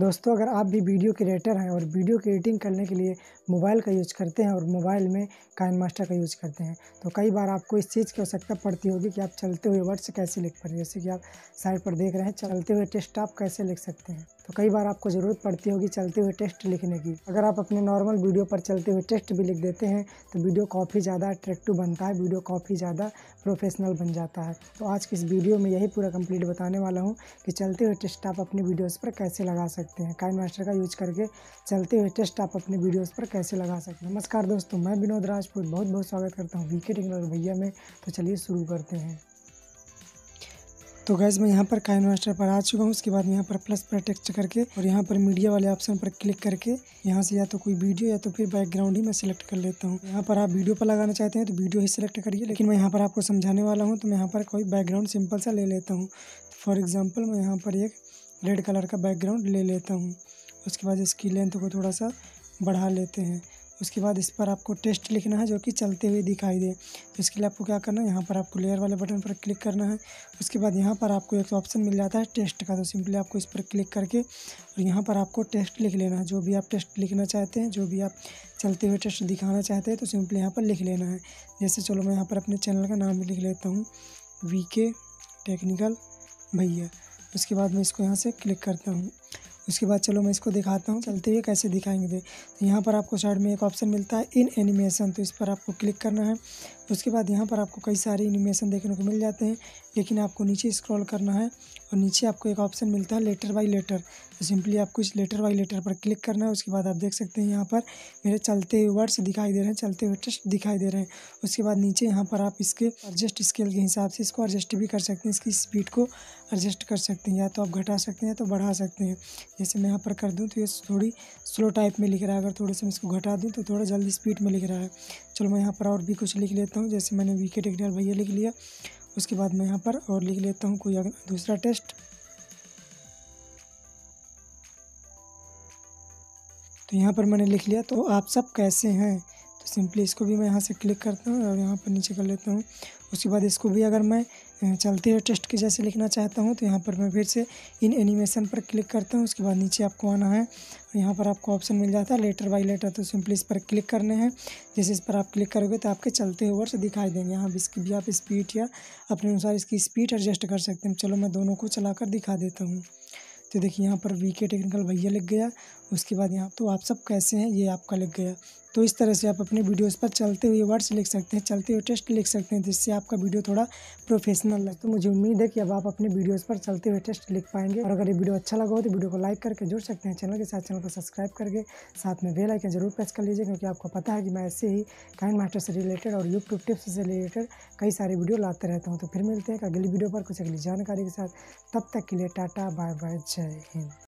दोस्तों अगर आप भी वीडियो क्रिएटर हैं और वीडियो क्रिएटिंग करने के लिए मोबाइल का यूज़ करते हैं और मोबाइल में काइन मास्टर का यूज़ करते हैं तो कई बार आपको इस चीज़ की आवश्यकता पड़ती होगी कि आप चलते हुए वर्ड्स कैसे लिख पा रहे जैसे कि आप साइड पर देख रहे हैं चलते हुए टेस्ट आप कैसे लिख सकते हैं तो कई बार आपको ज़रूरत पड़ती होगी चलते हुए टेस्ट लिखने की अगर आप अपने नॉर्मल वीडियो पर चलते हुए टेस्ट भी लिख देते हैं तो वीडियो काफ़ी ज़्यादा अट्रैक्टिव बनता है वीडियो काफ़ी ज़्यादा प्रोफेशनल बन जाता है तो आज की इस वीडियो में यही पूरा कंप्लीट बताने वाला हूँ कि चलते हुए टेस्ट आप अपने वीडियोज़ पर कैसे लगा सकते सकते हैं काइन मास्टर का यूज करके चलते हुए टेस्ट आप अपने वीडियोस पर कैसे लगा सकते हैं नमस्कार दोस्तों मैं विनोद राजपूत बहुत बहुत स्वागत करता हूँ वीके टेक्नोलॉजी भैया में तो चलिए शुरू करते हैं तो गैस मैं यहाँ पर काइन मास्टर पर आ चुका हूँ उसके बाद यहाँ पर प्लस पर टेक्स्ट करके और यहाँ पर मीडिया वाले ऑप्शन पर क्लिक करके यहाँ से या तो कोई वीडियो या तो फिर बैकग्राउंड ही मैं सिलेक्ट कर लेता हूँ यहाँ पर आप वीडियो पर लगाना चाहते हैं तो वीडियो ही सिलेक्ट करिए लेकिन मैं यहाँ पर आपको समझाने वाला हूँ तो मैं यहाँ पर कोई बैकग्राउंड सिंपल सा ले लेता हूँ फॉर एग्जाम्पल मैं यहाँ पर एक रेड कलर का बैकग्राउंड ले लेता हूँ उसके बाद इसकी लेंथ को थोड़ा सा बढ़ा लेते हैं उसके बाद इस पर आपको टेस्ट लिखना है जो कि चलते हुए दिखाई दे तो इसके लिए आपको क्या करना है यहाँ पर आपको लेयर वाले बटन पर क्लिक करना है उसके बाद यहाँ पर आपको एक ऑप्शन मिल जाता है टेस्ट का तो सिंपली आपको इस पर क्लिक करके और यहाँ पर आपको टेस्ट लिख लेना है जो भी आप टेस्ट लिखना चाहते हैं जो भी आप चलते हुए टेस्ट दिखाना चाहते हैं तो सिंपली यहाँ पर लिख लेना है जैसे चलो मैं यहाँ पर अपने चैनल का नाम भी लिख लेता हूँ वी टेक्निकल भैया उसके बाद मैं इसको यहाँ से क्लिक करता हूँ उसके बाद चलो मैं इसको दिखाता हूँ चलते हुए कैसे दिखाएंगे तो यहाँ पर आपको साइड में एक ऑप्शन मिलता है इन एनिमेशन तो इस पर आपको क्लिक करना है उसके बाद यहाँ पर आपको कई सारे एनिमेशन देखने को मिल जाते हैं लेकिन आपको नीचे स्क्रॉल करना है और नीचे आपको एक ऑप्शन मिलता है लेटर बाई लेटर तो सिंपली आपको इस लेटर बाई लेटर पर क्लिक करना है उसके बाद आप देख सकते हैं यहाँ पर मेरे चलते हुए वर्ड्स दिखाई दे रहे हैं चलते हुए टेस्ट दिखाई दे रहे हैं उसके बाद नीचे यहाँ पर आप इसके एडजस्ट स्केल के हिसाब से इसको एडजस्ट भी कर सकते हैं इसकी स्पीड को एडजस्ट कर सकते हैं या तो आप घटा सकते हैं या तो बढ़ा सकते हैं जैसे मैं यहाँ पर कर दूँ तो ये थोड़ी स्लो टाइप में लिख रहा है अगर थोड़े से मैं इसको घटा दूँ तो थोड़ा जल्दी स्पीड में लिख रहा है चलो मैं यहाँ पर और भी कुछ लिख लेता लेता हूँ जैसे मैंने वी के टेक्निकल भैया लिख लिया उसके बाद मैं यहाँ पर और लिख लेता हूँ कोई दूसरा टेस्ट तो यहाँ पर मैंने लिख लिया तो आप सब कैसे हैं तो सिंपली इसको भी मैं यहाँ से क्लिक करता हूँ और यहाँ पर नीचे कर लेता हूँ उसके बाद इसको भी अगर मैं चलते हुए टेस्ट के जैसे लिखना चाहता हूँ तो यहाँ पर मैं फिर से इन एनिमेशन पर क्लिक करता हूँ उसके बाद नीचे आपको आना है यहाँ पर आपको ऑप्शन मिल जाता है लेटर बाय लेटर तो सिंपली इस पर क्लिक करने हैं जैसे इस पर आप क्लिक करोगे तो आपके चलते हुए वर्ष दिखाई देंगे यहाँ इसकी भी आप स्पीड या अपने अनुसार इसकी स्पीड एडजस्ट कर सकते हैं चलो मैं दोनों को चला दिखा देता हूँ तो देखिए यहाँ पर वी के टेक्निकल भैया लिख गया उसके बाद यहाँ तो आप सब कैसे हैं ये आपका लग गया तो इस तरह से आप अपने वीडियोस पर चलते हुए वर्ड्स लिख सकते हैं चलते हुए टेस्ट लिख सकते हैं जिससे आपका वीडियो थोड़ा प्रोफेशनल लगे तो मुझे उम्मीद है कि अब आप अपने वीडियोस पर चलते हुए टेस्ट लिख पाएंगे और अगर ये वीडियो अच्छा लगा हो तो वीडियो को लाइक करके जुड़ सकते हैं चैनल के साथ चैनल को सब्सक्राइब करके साथ में बेल आइकन जरूर प्रेस कर लीजिए क्योंकि आपको पता है कि मैं ऐसे ही काइंड मास्टर से रिलेटेड और यूट्यूब टिप्स से रिलेटेड कई सारे वीडियो लाते रहता हूँ तो फिर मिलते हैं अगली वीडियो पर कुछ अगली जानकारी के साथ तब तक के लिए टाटा बाय बाय जय हिंद